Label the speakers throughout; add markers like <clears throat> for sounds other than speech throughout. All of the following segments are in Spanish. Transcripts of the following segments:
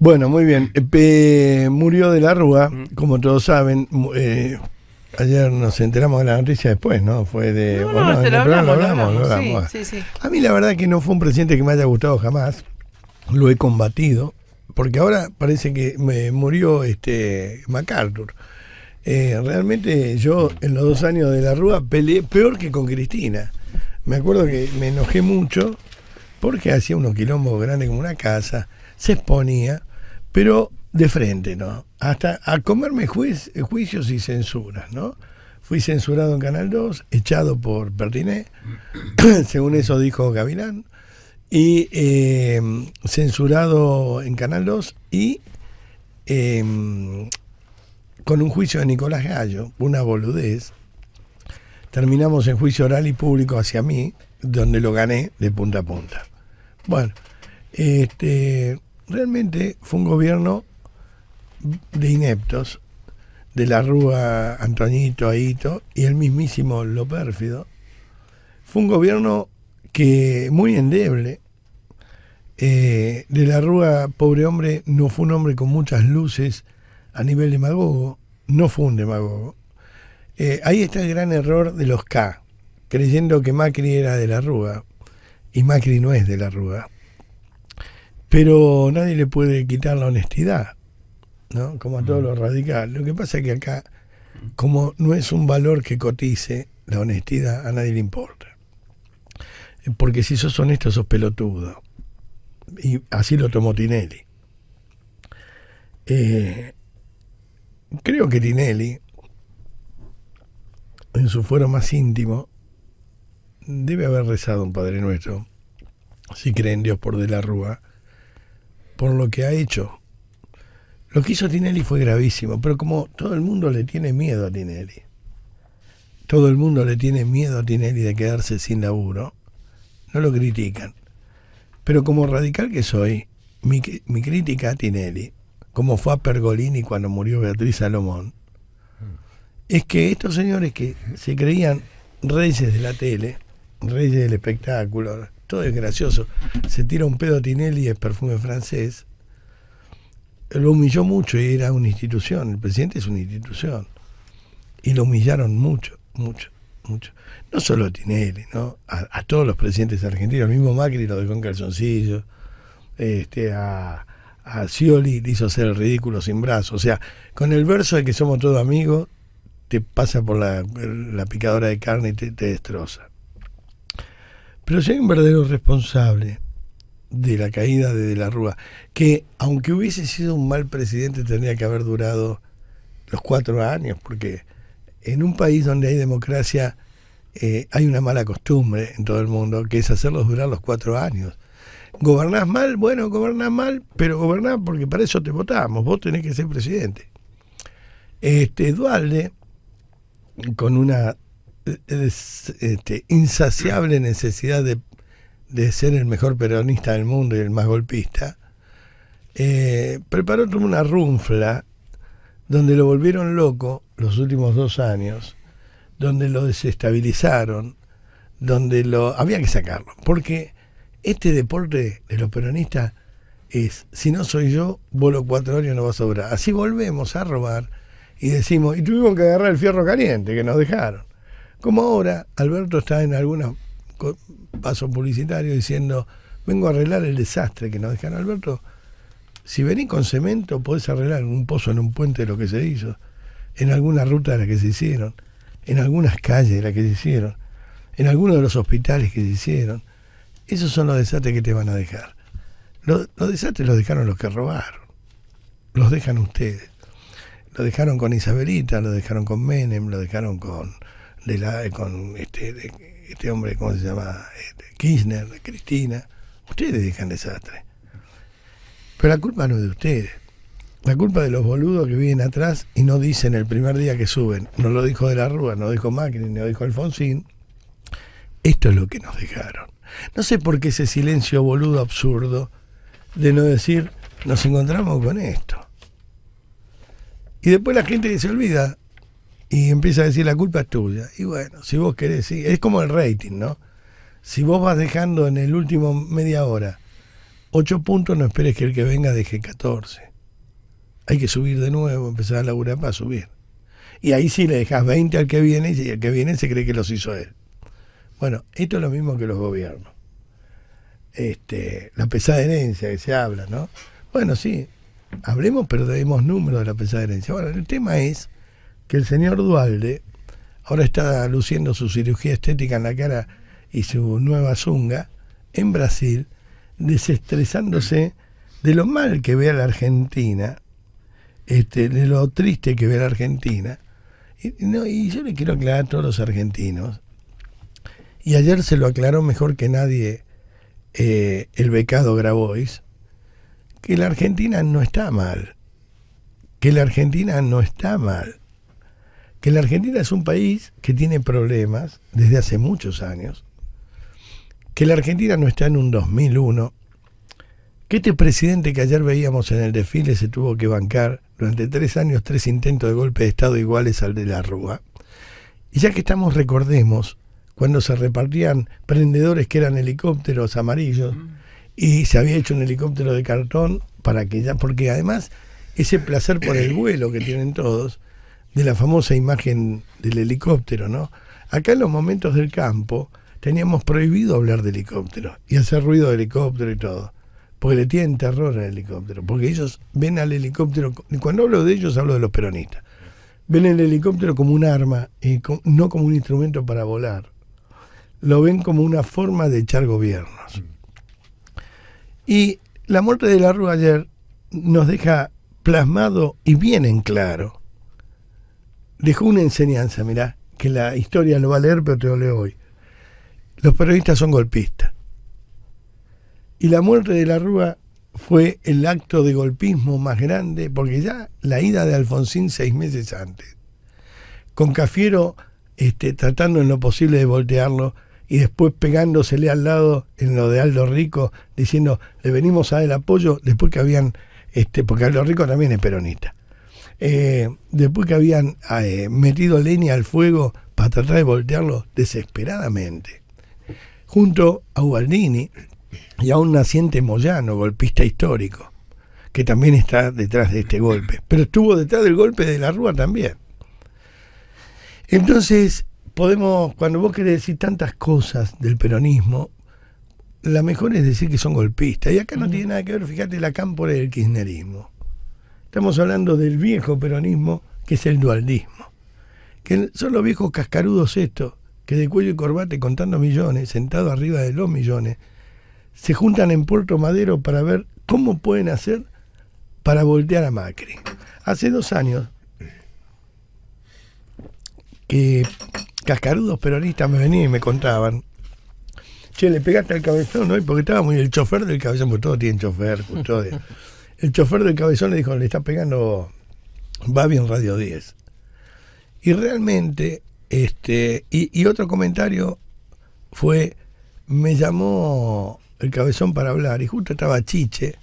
Speaker 1: Bueno, muy bien. Eh, murió de la Rúa, como todos saben. Eh, ayer nos enteramos de la noticia después, ¿no? Fue de. No, no, se lo, hablamos, hablamos, Sí, sí, A mí la verdad que no fue un presidente que me haya gustado jamás. Lo he combatido, porque ahora parece que me murió este MacArthur. Eh, realmente yo en los dos años de la Rúa peleé peor que con Cristina. Me acuerdo que me enojé mucho porque hacía unos quilombos grandes como una casa, se exponía pero de frente, ¿no? Hasta a comerme juicios y censuras, ¿no? Fui censurado en Canal 2, echado por Pertiné, <clears throat> según eso dijo Gavilán, y eh, censurado en Canal 2 y em, con un juicio de Nicolás Gallo, una boludez. Terminamos en juicio oral y público hacia mí, donde lo gané de punta a punta. Bueno, este, realmente fue un gobierno de ineptos, de la Rúa Antoñito, Aito y el mismísimo Lo Pérfido. Fue un gobierno que muy endeble. Eh, de la Rúa, pobre hombre, no fue un hombre con muchas luces a nivel demagogo, no fue un demagogo. Eh, ahí está el gran error de los K, creyendo que Macri era de la Rúa, y Macri no es de la Rúa. Pero nadie le puede quitar la honestidad, ¿no? Como a todos mm. los radicales. Lo que pasa es que acá, como no es un valor que cotice, la honestidad a nadie le importa. Porque si sos honesto, sos pelotudo. Y así lo tomó Tinelli. Eh, creo que Tinelli, en su fuero más íntimo, debe haber rezado un Padre Nuestro, si cree en Dios por de la Rúa, por lo que ha hecho. Lo que hizo Tinelli fue gravísimo, pero como todo el mundo le tiene miedo a Tinelli, todo el mundo le tiene miedo a Tinelli de quedarse sin laburo, no lo critican. Pero como radical que soy, mi, crítica a Tinelli, como fue a Pergolini cuando murió Beatriz Salomón, es que estos señores que se creían reyes de la tele, reyes del espectáculo, todo es gracioso. Se tira un pedo Tinelli, es perfume francés. Lo humilló mucho y era una institución. El presidente es una institución. Y lo humillaron mucho, mucho, mucho. No solo a Tinelli, ¿no? A, todos los presidentes argentinos. El mismo Macri lo dejó en calzoncillo. Este, a, a le hizo hacer el ridículo sin brazos. O sea, con el verso de que somos todos amigos, te pasa por la, picadora de carne y te destroza. Pero si hay un verdadero responsable de la caída de, de la Rúa, que aunque hubiese sido un mal presidente, tendría que haber durado los cuatro años, porque en un país donde hay democracia eh, hay una mala costumbre en todo el mundo, que es hacerlos durar los cuatro años. ¿Gobernás mal? Bueno, gobernás mal, pero gobernás porque para eso te votamos, vos tenés que ser presidente. Este, Dualde, con una este, insaciable necesidad de, ser el mejor peronista del mundo y el más golpista, eh, preparó toda una runfla donde lo volvieron loco los últimos dos años, donde lo desestabilizaron, donde lo había que sacarlo, porque este deporte de los peronistas es, si no soy yo, vuelo cuatro años no va a sobrar. Así volvemos a robar y decimos, y tuvimos que agarrar el fierro caliente que nos dejaron. Como ahora, Alberto está en algunos pasos publicitarios diciendo, vengo a arreglar el desastre que nos dejan. Alberto, si venís con cemento, podés arreglar un pozo en un puente de lo que se hizo, en alguna ruta de la que se hicieron, en algunas calles de la que se hicieron, en alguno de los hospitales que se hicieron. Esos son los desastres que te van a dejar. Los, los desastres los dejaron los que robaron. Los dejan ustedes. Lo dejaron con Isabelita, lo dejaron con Menem, lo dejaron con de la, con este, este hombre, ¿cómo se llama? Este, Kirchner, Cristina. Ustedes dejan desastre. Pero la culpa no es de ustedes. La culpa de los boludos que vienen atrás y no dicen el primer día que suben. No lo dijo de la Rúa, no lo dijo Macri, no lo dijo Alfonsín. Esto es lo que nos dejaron. No sé por qué ese silencio boludo absurdo de no decir, nos encontramos con esto. Y después la gente se olvida y empieza a decir la culpa es tuya. Y bueno, si vos querés, sí, es como el rating, ¿no? Si vos vas dejando en el último media hora ocho puntos, no esperes que el que venga deje 14. Hay que subir de nuevo, empezar a laburar para subir. Y ahí sí le dejas 20 al que viene y el que viene se cree que los hizo él. Bueno, esto es lo mismo que los gobiernos. Este, la pesada herencia que se habla, ¿no? Bueno, sí, hablemos, pero debemos números de la pesada herencia. Bueno, el tema es que el señor Dualde ahora está luciendo su cirugía estética en la cara y su nueva zunga en Brasil, desestresándose de lo mal que ve a la Argentina, este, de lo triste que ve a la Argentina. Y, yo le quiero aclarar a todos los argentinos, y ayer se lo aclaró mejor que nadie eh, el becado Grabois, que la Argentina no está mal, que la Argentina no está mal, que la Argentina es un país que tiene problemas desde hace muchos años, que la Argentina no está en un 2001, que este presidente que ayer veíamos en el desfile se tuvo que bancar durante tres años tres intentos de golpe de Estado iguales al de la Rúa. Y ya que estamos, recordemos cuando se repartían prendedores que eran helicópteros amarillos y se había hecho un helicóptero de cartón para que ya, porque además ese placer por el vuelo que tienen todos, de la famosa imagen del helicóptero, ¿no? Acá en los momentos del campo teníamos prohibido hablar de helicóptero y hacer ruido de helicóptero y todo, porque le tienen terror al helicóptero, porque ellos ven al helicóptero, y cuando hablo de ellos hablo de los peronistas, ven el helicóptero como un arma, y eh, no como un instrumento para volar, lo ven como una forma de echar gobiernos. Mm. Y la muerte de la ayer nos deja plasmado y bien en claro dejó una enseñanza, mirá, que la historia lo va a leer, pero te lo leo hoy. Los periodistas son golpistas. Y la muerte de la Rúa fue el acto de golpismo más grande, porque ya la ida de Alfonsín seis meses antes, con Cafiero este, tratando en lo posible de voltearlo y después pegándosele al lado en lo de Aldo Rico, diciendo, le venimos a dar el apoyo, después que habían, este, porque Aldo Rico también es peronista. Eh, después que habían eh, metido leña al fuego para tratar de voltearlo desesperadamente. Junto a Ubaldini y a un naciente Moyano, golpista histórico, que también está detrás de este golpe, pero estuvo detrás del golpe de la Rúa también. Entonces, podemos, cuando vos querés decir tantas cosas del peronismo, la mejor es decir que son golpistas. Y acá no tiene nada que ver, fíjate, la cámpora del kirchnerismo. Estamos hablando del viejo peronismo, que es el dualdismo. Que son los viejos cascarudos estos, que de cuello y corbate contando millones, sentados arriba de los millones, se juntan en Puerto Madero para ver cómo pueden hacer para voltear a Macri. Hace dos años que cascarudos peronistas me venían y me contaban, che, le pegaste al cabezón hoy porque estaba muy el chofer del cabezón, porque todos tienen chofer, custodia. <laughs> el chofer del cabezón le dijo, le está pegando Babi en Radio 10. Y realmente, este, y, otro comentario fue, me llamó el cabezón para hablar, y justo estaba Chiche,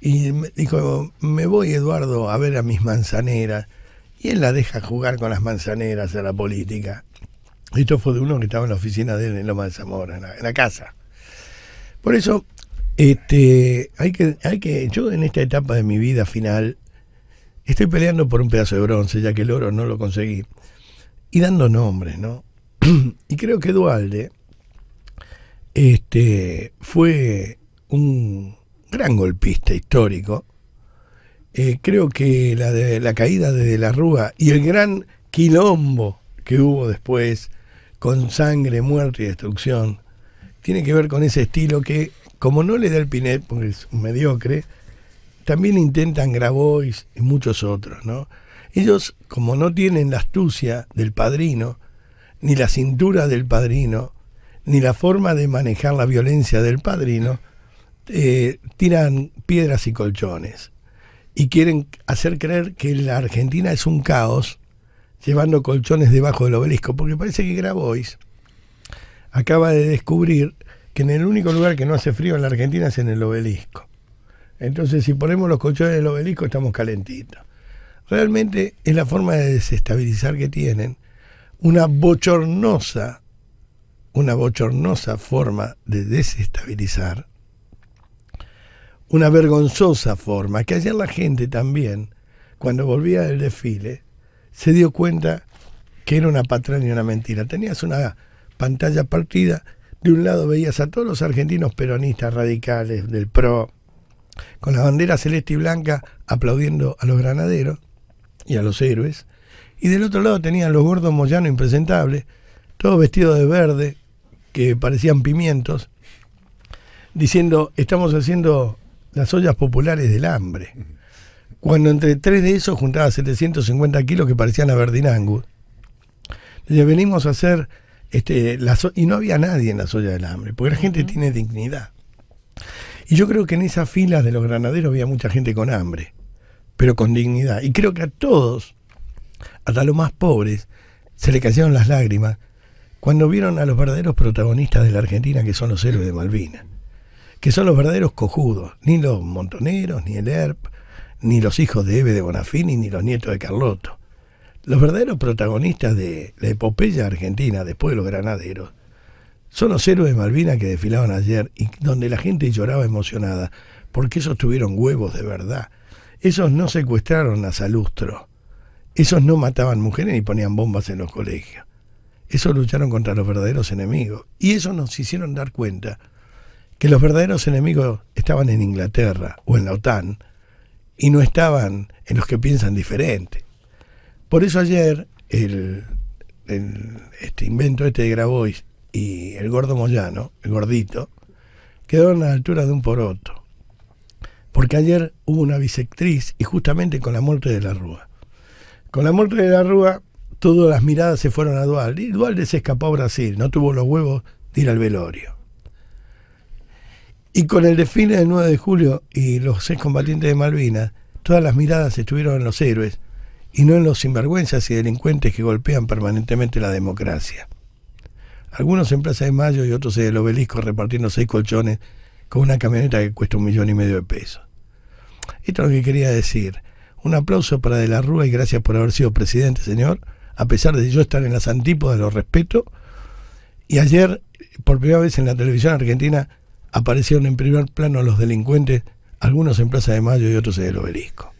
Speaker 1: y me dijo, me voy Eduardo a ver a mis manzaneras, y él la deja jugar con las manzaneras a la política. Esto fue de uno que estaba en la oficina de él en en la casa. Por eso este, hay que, hay que, yo en esta etapa de mi vida final estoy peleando por un pedazo de bronce, ya que el oro no lo conseguí, y dando nombres, ¿no? <clears throat> y creo que Dualde este, fue un gran golpista histórico. Eh, creo que la, de, la caída de, de la Rúa y el gran quilombo que hubo después, con sangre, muerte y destrucción, tiene que ver con ese estilo que como no le da el Pinet, porque es un mediocre, también intentan Grabois y muchos otros, ¿no? Ellos, como no tienen la astucia del padrino, ni la cintura del padrino, ni la forma de manejar la violencia del padrino, eh, tiran piedras y colchones y quieren hacer creer que la Argentina es un caos llevando colchones debajo del obelisco, porque parece que Grabois acaba de descubrir que en el único lugar que no hace frío en la Argentina es en el obelisco. Entonces, si ponemos los colchones en el obelisco, estamos calentitos. Realmente es la forma de desestabilizar que tienen, una bochornosa, una bochornosa forma de desestabilizar, una vergonzosa forma, que ayer la gente también, cuando volvía del desfile, se dio cuenta que era una patraña y una mentira. Tenías una pantalla partida de un lado veías a todos los argentinos peronistas radicales del PRO, con la bandera celeste y blanca aplaudiendo a los granaderos y a los héroes, y del otro lado tenían los gordos moyanos impresentables, todos vestidos de verde, que parecían pimientos, diciendo, estamos haciendo las ollas populares del hambre. Cuando entre tres de esos juntaba 750 kilos que parecían a Verdinangus. le venimos a hacer este, y no había nadie en la soya del hambre, porque la gente tiene dignidad. Y yo creo que en esas filas de los granaderos había mucha gente con hambre, pero con dignidad. Y creo que a todos, hasta los más pobres, se le cayeron las lágrimas cuando vieron a los verdaderos protagonistas de la Argentina, que son los héroes de Malvinas, que son los verdaderos cojudos, ni los montoneros, ni el ERP, ni los hijos de Eve de Bonafini, ni los nietos de Carlotto. Los verdaderos protagonistas de la epopeya argentina después de los granaderos son los héroes de Malvinas que desfilaban ayer y donde la gente lloraba emocionada, porque esos tuvieron huevos de verdad. Esos no secuestraron a Salustro. Esos no mataban mujeres ni ponían bombas en los colegios. Esos lucharon contra los verdaderos enemigos. Y eso nos hicieron dar cuenta que los verdaderos enemigos estaban en Inglaterra o en la OTAN y no estaban en los que piensan diferente. Por eso ayer el, este invento este de Grabois y el gordo Moyano, el gordito, Quedó a la altura de un poroto. Porque ayer hubo una bisectriz y justamente con la muerte de la Rúa. Con la muerte de la Rúa, todas las miradas se fueron a Dual y Dualde se escapó a Brasil, no tuvo los huevos de ir al velorio. Y con el desfile del 9 de julio y los seis combatientes de Malvinas, todas las miradas estuvieron en los héroes y no en los sinvergüenzas y delincuentes que golpean permanentemente la democracia. Algunos en Plaza de Mayo y otros en el obelisco repartiendo seis colchones con una camioneta que cuesta un millón y medio de pesos. Esto es lo que quería decir. Un aplauso para De la Rúa y gracias por haber sido presidente, señor, a pesar de yo estar en las antípodas, lo respeto. Y ayer, por primera vez en la televisión argentina, aparecieron en primer plano los delincuentes, algunos en Plaza de Mayo y otros en el obelisco.